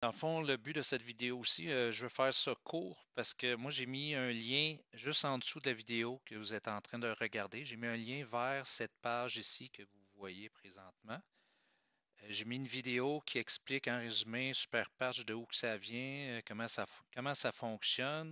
Dans le fond, le but de cette vidéo aussi, euh, je veux faire ça court parce que moi, j'ai mis un lien juste en dessous de la vidéo que vous êtes en train de regarder. J'ai mis un lien vers cette page ici que vous voyez présentement. Euh, j'ai mis une vidéo qui explique en résumé super page, de où ça vient, euh, comment comment ça fonctionne.